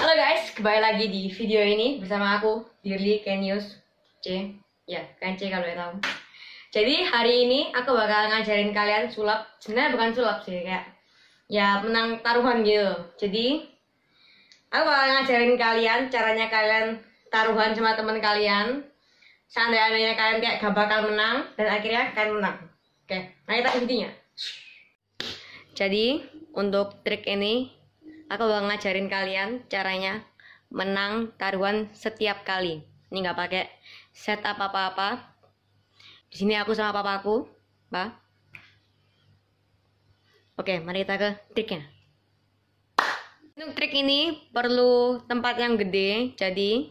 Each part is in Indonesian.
Halo guys, kembali lagi di video ini bersama aku, Dirli Kenius C. Ya, kan C kalau ya tahu. Jadi hari ini aku bakal ngajarin kalian sulap. Sebenarnya bukan sulap sih, kayak ya menang taruhan gitu. Jadi aku bakal ngajarin kalian caranya kalian taruhan sama teman kalian. Seandainya kalian kayak gak bakal menang dan akhirnya kalian menang. Oke, mari kita intinya. Jadi untuk trik ini aku bakal ngajarin kalian caranya menang taruhan setiap kali ini nggak pakai setup apa-apa di sini aku sama papaku pak oke mari kita ke triknya untuk trik ini perlu tempat yang gede jadi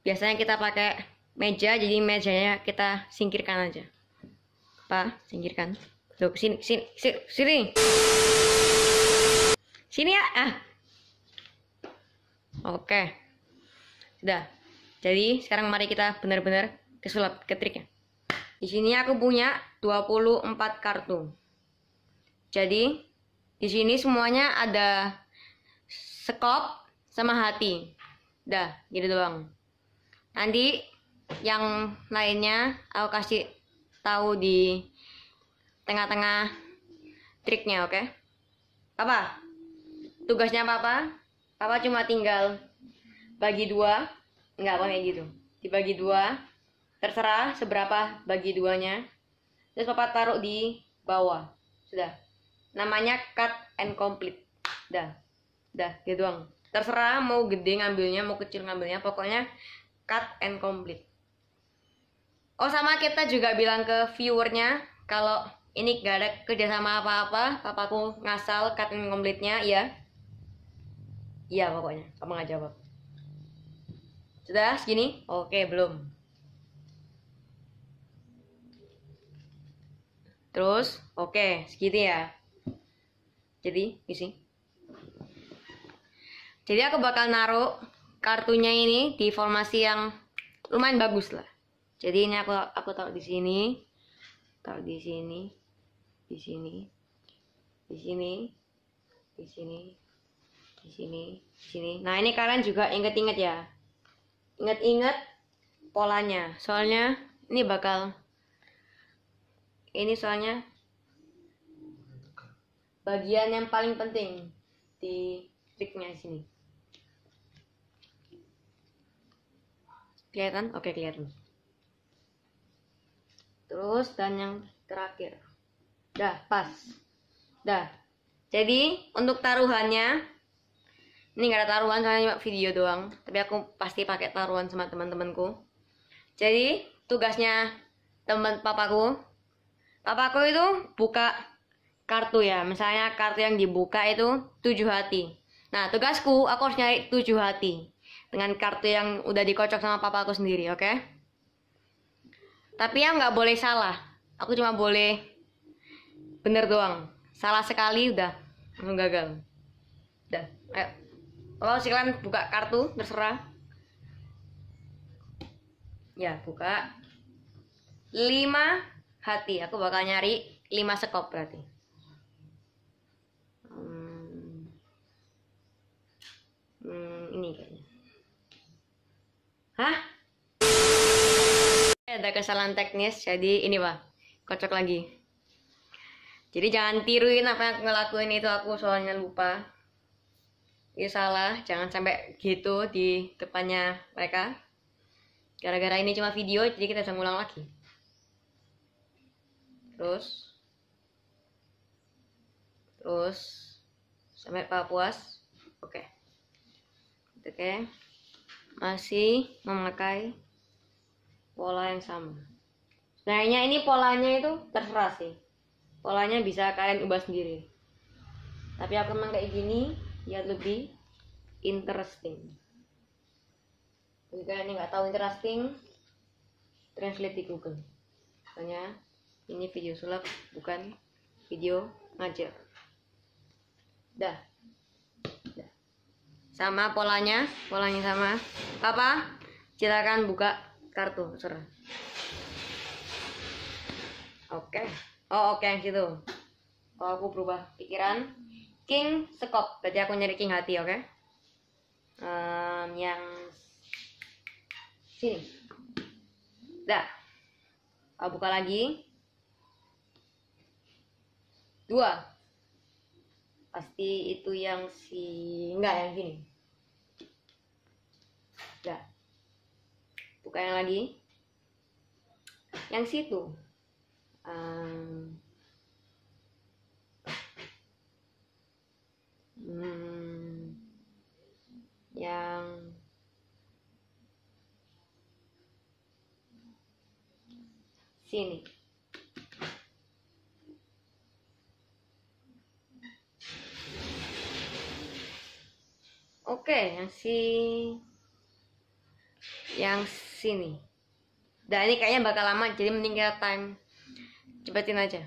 biasanya kita pakai meja jadi mejanya kita singkirkan aja pak singkirkan tuh sini sini sini, sini. Sini ya. Ah. Oke. Sudah. Jadi sekarang mari kita benar-benar ke sulap, ke triknya. Di sini aku punya 24 kartu. Jadi di sini semuanya ada sekop sama hati. Dah, gitu doang. Nanti yang lainnya aku kasih tahu di tengah-tengah triknya, oke? Okay? Apa? tugasnya papa papa cuma tinggal bagi dua nggak apa kayak gitu dibagi dua terserah seberapa bagi duanya terus papa taruh di bawah sudah namanya cut and complete dah dah gitu doang terserah mau gede ngambilnya mau kecil ngambilnya pokoknya cut and complete oh sama kita juga bilang ke viewernya kalau ini gak ada kerjasama apa-apa papaku ngasal cut and complete nya ya Iya pokoknya, kamu nggak jawab. Sudah segini? Oke, belum. Terus, oke, segitu ya. Jadi, isi. Jadi aku bakal naruh kartunya ini di formasi yang lumayan bagus lah. Jadi ini aku aku taruh di sini, taruh di sini, di sini, di sini, di sini, di sini di sini nah ini kalian juga inget-inget ya inget-inget polanya soalnya ini bakal ini soalnya bagian yang paling penting di triknya sini kelihatan oke kelihatan terus dan yang terakhir dah pas dah jadi untuk taruhannya ini gak ada taruhan soalnya cuma video doang tapi aku pasti pakai taruhan sama teman-temanku jadi tugasnya teman papaku papaku itu buka kartu ya misalnya kartu yang dibuka itu tujuh hati nah tugasku aku harus nyari tujuh hati dengan kartu yang udah dikocok sama papaku sendiri oke okay? tapi yang nggak boleh salah aku cuma boleh bener doang salah sekali udah gagal udah ayo kalau silakan buka kartu terserah ya buka lima hati aku bakal nyari lima sekop berarti hmm, hmm ini kayaknya hah eh, ada kesalahan teknis jadi ini pak kocok lagi jadi jangan tiruin apa yang aku ngelakuin itu aku soalnya lupa ini ya salah jangan sampai gitu di depannya mereka gara-gara ini cuma video jadi kita bisa ulang lagi terus terus sampai Pak puas oke okay. oke okay. masih memakai pola yang sama sebenarnya ini polanya itu terserah sih polanya bisa kalian ubah sendiri tapi aku memang kayak gini ya lebih interesting bagi kalian yang nggak tahu interesting translate di Google soalnya ini video sulap bukan video ngajar dah dah sama polanya polanya sama papa silakan buka kartu serah oke okay. oh oke okay, gitu kalau aku berubah pikiran King Sekop. Berarti aku nyari King Hati, oke? Okay? Um, yang sini. Dah. Aku buka lagi. Dua. Pasti itu yang si... Enggak, yang gini. Dah. Buka yang lagi. Yang situ. Um, hmm, yang sini oke yang si yang sini dan ini kayaknya bakal lama jadi mending kita time cepetin aja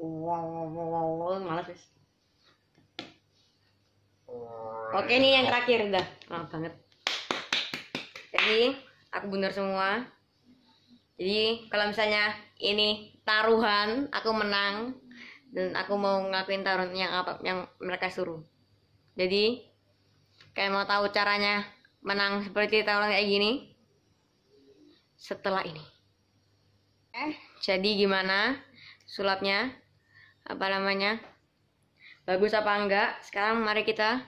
malas guys oke nih yang terakhir dah maaf banget jadi aku bener semua jadi kalau misalnya ini taruhan aku menang dan aku mau ngelakuin taruhan yang apa yang mereka suruh jadi kayak mau tahu caranya menang seperti taruhan kayak gini setelah ini eh jadi gimana sulapnya apa namanya bagus apa enggak sekarang mari kita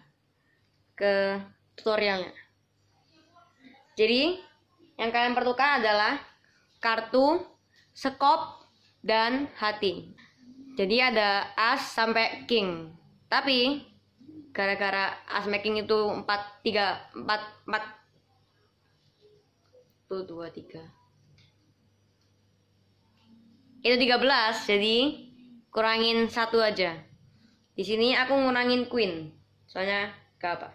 ke tutorialnya jadi yang kalian perlukan adalah kartu sekop dan hati jadi ada as sampai king tapi gara-gara as making itu 4 3 4 4 2 3 itu 13 jadi kurangin satu aja. Di sini aku ngurangin queen, soalnya gak apa.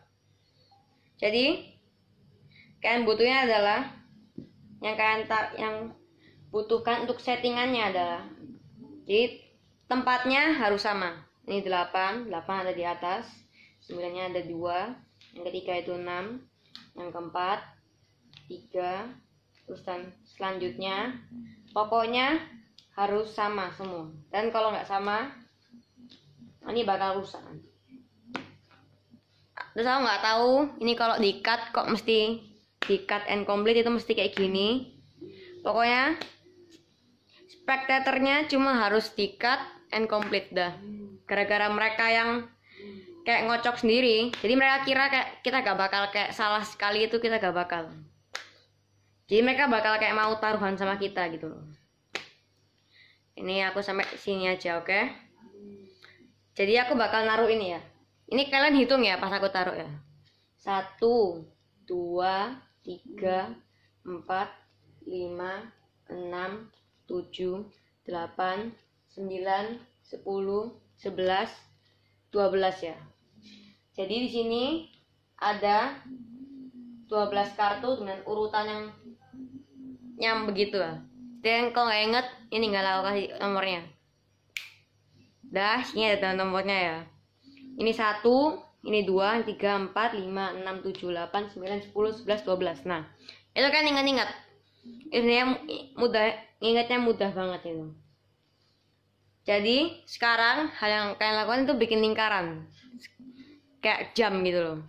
Jadi kalian butuhnya adalah yang kalian tak yang butuhkan untuk settingannya adalah jadi tempatnya harus sama. Ini 8, 8 ada di atas, 9-nya ada dua yang ketiga itu 6, yang keempat tiga terus dan selanjutnya pokoknya harus sama semua dan kalau nggak sama ini bakal rusak terus aku nggak tahu ini kalau di cut kok mesti di cut and complete itu mesti kayak gini pokoknya spectatornya cuma harus di cut and complete dah gara-gara mereka yang kayak ngocok sendiri jadi mereka kira kayak kita gak bakal kayak salah sekali itu kita gak bakal jadi mereka bakal kayak mau taruhan sama kita gitu loh ini aku sampai sini aja oke okay? jadi aku bakal naruh ini ya ini kalian hitung ya pas aku taruh ya satu dua tiga empat lima enam tujuh delapan sembilan sepuluh sebelas dua belas ya jadi di sini ada 12 kartu dengan urutan yang yang begitu lah. Ya dan kalau nggak inget ini nggak laku kasih nomornya dah ini ada nomornya ya ini satu ini dua tiga empat lima enam tujuh delapan sembilan sepuluh sebelas dua belas nah itu kan ingat-ingat ini mudah ingatnya mudah banget itu jadi sekarang hal yang kalian lakukan itu bikin lingkaran kayak jam gitu loh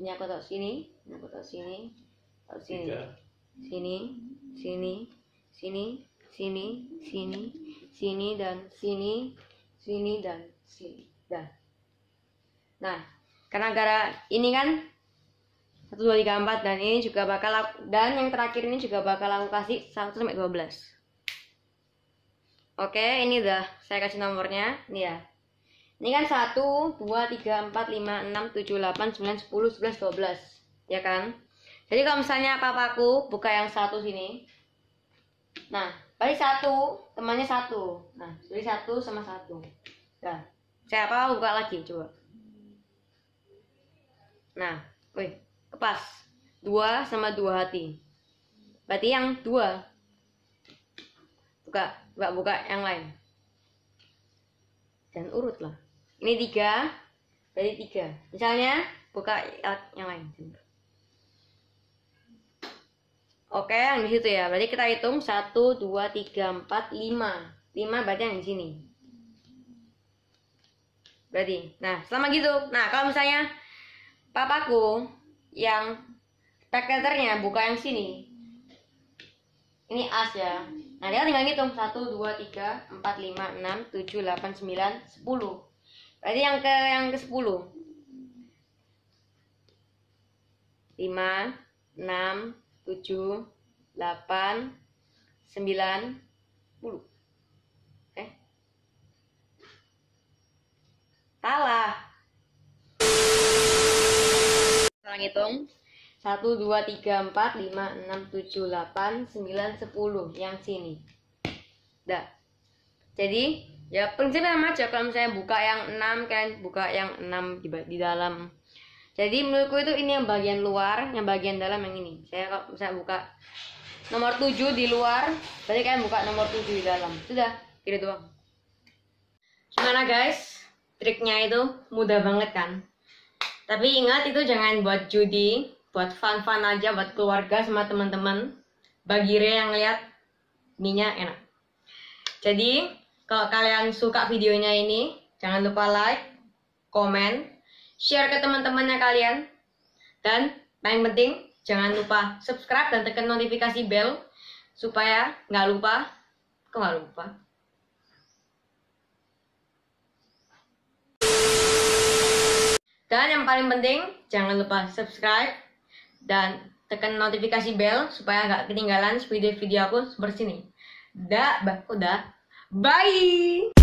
ini aku taruh sini ini aku taruh sini taruh sini sini sini sini, sini, sini, sini, dan sini, sini, dan sini, dan. Nah, karena gara ini kan, 1, 2, 3, 4, dan ini juga bakal aku, dan yang terakhir ini juga bakal aku kasih 1 sampai 12. Oke, ini udah saya kasih nomornya, ini ya. Ini kan 1, 2, 3, 4, 5, 6, 7, 8, 9, 10, 11, 12. Ya kan? Jadi kalau misalnya papaku buka yang satu sini, nah balik satu temannya satu nah jadi satu sama satu nah saya apa buka lagi coba nah woi kepas dua sama dua hati berarti yang dua buka buka buka yang lain dan urut lah ini tiga berarti tiga misalnya buka yang lain Oke, yang di situ ya. Berarti kita hitung 1 2 3 4 5. 5 berarti yang di sini. Berarti. Nah, selama gitu. Nah, kalau misalnya papaku yang packeternya buka yang sini. Ini as ya. Nah, dia kan tinggal ngitung 1 2 3 4 5 6 7 8 9 10. Berarti yang ke yang ke 10. 5 6 7, 8, 9, 10. Eh. Salah. Sekarang hitung. 1, 2, 3, 4, 5, 6, 7, 8, 9, 10. Yang sini. Dah. Jadi, ya prinsipnya sama aja. Kalau misalnya buka yang 6, kan buka yang 6 di, di dalam jadi menurutku itu ini yang bagian luar yang bagian dalam yang ini saya kalau bisa buka nomor 7 di luar berarti kalian buka nomor 7 di dalam sudah gitu doang gimana guys triknya itu mudah banget kan tapi ingat itu jangan buat judi buat fun-fun aja buat keluarga sama teman-teman bagi Re yang lihat minyak enak jadi kalau kalian suka videonya ini jangan lupa like comment share ke teman-temannya kalian. Dan paling penting, jangan lupa subscribe dan tekan notifikasi bell supaya nggak lupa. Kok nggak lupa? Dan yang paling penting, jangan lupa subscribe dan tekan notifikasi bell supaya nggak ketinggalan video-video aku seperti ini. Dah, bah, udah. Bye!